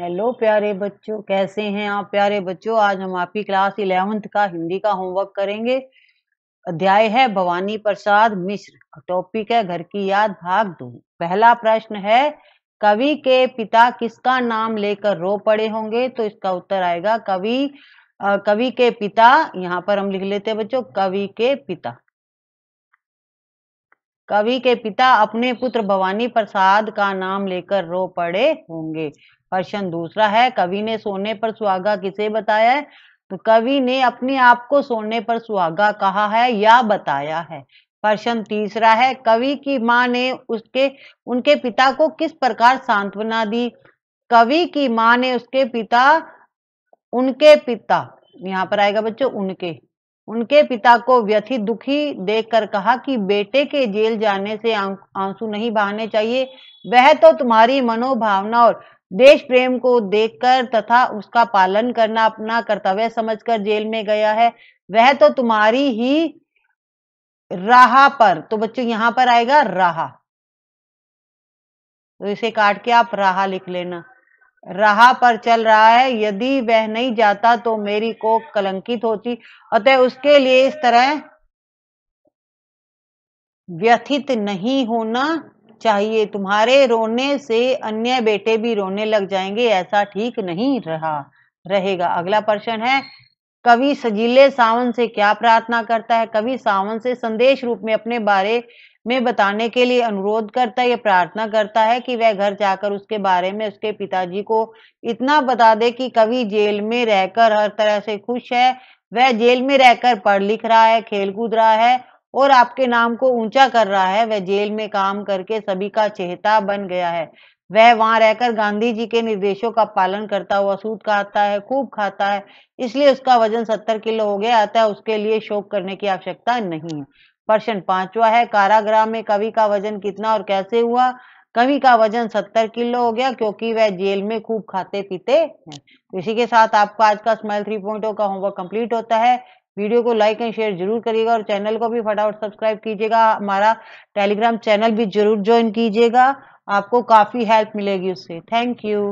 hello प्यारे बच्चों कैसे हैं आप प्यारे बच्चों आज हम आपकी क्लास इलेवेंथ का हिंदी का होमवर्क करेंगे अध्याय है भवानी प्रसाद मिश्र टॉपिक है घर की याद भाग दो पहला प्रश्न है कवि के पिता किसका नाम लेकर रो पड़े होंगे तो इसका उत्तर आएगा कवि कवि के पिता यहाँ पर हम लिख लेते हैं बच्चों कवि के पिता कवि के पिता अपने पुत्र भवानी प्रसाद का नाम लेकर रो पड़े होंगे प्रश्न दूसरा है कवि ने सोने पर सुहागा किसे बताया है तो कवि ने अपने आप को सोने पर सुहागा कहा है या बताया है प्रश्न तीसरा है कवि की माँ ने उसके उनके पिता को किस प्रकार सांत्वना दी कवि की माँ ने उसके पिता उनके पिता यहाँ पर आएगा बच्चों उनके उनके पिता को व्यथित दुखी देखकर कहा कि बेटे के जेल जाने से आंसू नहीं बहाने चाहिए वह तो तुम्हारी मनोभावना और देश प्रेम को देखकर तथा उसका पालन करना अपना कर्तव्य समझकर जेल में गया है वह तो तुम्हारी ही राह पर तो बच्चों यहां पर आएगा राह तो इसे काट के आप राह लिख लेना राह पर चल रहा है यदि वह नहीं जाता तो मेरी को कलंकित होती अतः उसके लिए इस तरह व्यथित नहीं होना चाहिए तुम्हारे रोने से अन्य बेटे भी रोने लग जाएंगे ऐसा ठीक नहीं रहा रहेगा अगला प्रश्न है कवि सजीले सावन से क्या प्रार्थना करता है कवि सावन से संदेश रूप में अपने बारे में बताने के लिए अनुरोध करता है प्रार्थना करता है कि वह घर जाकर उसके बारे में उसके पिताजी को इतना बता दे कि कवि जेल में रहकर हर तरह से खुश है वह जेल में रहकर पढ़ लिख रहा है खेल कूद रहा है और आपके नाम को ऊंचा कर रहा है वह जेल में काम करके सभी का चेहता बन गया है वह वहां रहकर गांधी जी के निर्देशों का पालन करता हुआ सूद खाता है खूब खाता है इसलिए उसका वजन सत्तर किलो हो गया अतः उसके लिए शोक करने की आवश्यकता नहीं है प्रश्न पांचवा है कारागृह में कवि का वजन कितना और कैसे हुआ कवि का वजन सत्तर किलो हो गया क्योंकि वह जेल में खूब खाते पीते हैं तो इसी के साथ आपका आज का स्माइल थ्री पॉइंट का होमवर्क कंप्लीट होता है वीडियो को लाइक एंड शेयर जरूर करिएगा और चैनल को भी फटाफट सब्सक्राइब कीजिएगा हमारा टेलीग्राम चैनल भी जरूर ज्वाइन कीजिएगा आपको काफ़ी हेल्प मिलेगी उससे थैंक यू